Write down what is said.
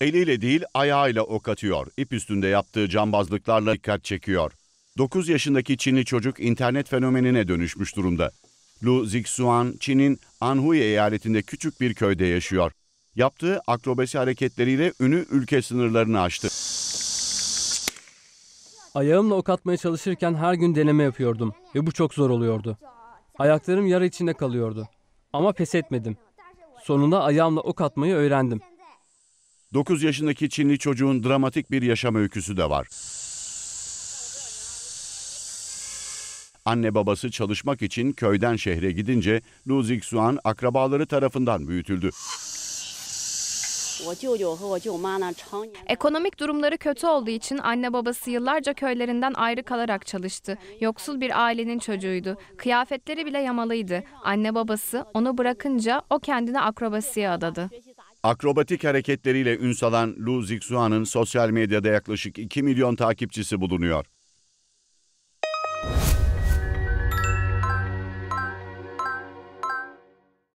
Eliyle değil ayağıyla ok atıyor. İp üstünde yaptığı cambazlıklarla dikkat çekiyor. 9 yaşındaki Çinli çocuk internet fenomenine dönüşmüş durumda. Lu Zixuan, Çin'in Anhui eyaletinde küçük bir köyde yaşıyor. Yaptığı akrobasi hareketleriyle ünü ülke sınırlarını aştı. Ayağımla ok atmaya çalışırken her gün deneme yapıyordum ve bu çok zor oluyordu. Ayaklarım yara içinde kalıyordu. Ama pes etmedim. Sonunda ayağımla ok atmayı öğrendim. 9 yaşındaki Çinli çocuğun dramatik bir yaşam öyküsü de var. Anne babası çalışmak için köyden şehre gidince Lu Zixuan akrabaları tarafından büyütüldü. Ekonomik durumları kötü olduğu için anne babası yıllarca köylerinden ayrı kalarak çalıştı. Yoksul bir ailenin çocuğuydu. Kıyafetleri bile yamalıydı. Anne babası onu bırakınca o kendini akrobasiye adadı. Akrobatik hareketleriyle ün salan Lu Zixuan'ın sosyal medyada yaklaşık 2 milyon takipçisi bulunuyor.